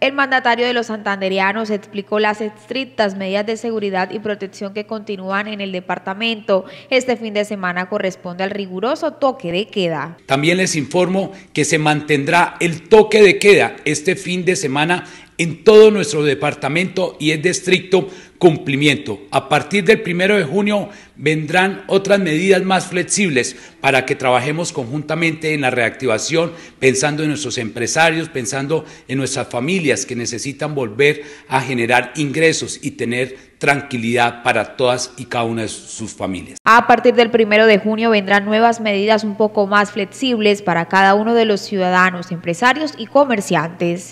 El mandatario de los santanderianos explicó las estrictas medidas de seguridad y protección que continúan en el departamento. Este fin de semana corresponde al riguroso toque de queda. También les informo que se mantendrá el toque de queda este fin de semana en todo nuestro departamento y es de estricto cumplimiento. A partir del primero de junio vendrán otras medidas más flexibles para que trabajemos conjuntamente en la reactivación, pensando en nuestros empresarios, pensando en nuestras familias que necesitan volver a generar ingresos y tener tranquilidad para todas y cada una de sus familias. A partir del primero de junio vendrán nuevas medidas un poco más flexibles para cada uno de los ciudadanos, empresarios y comerciantes.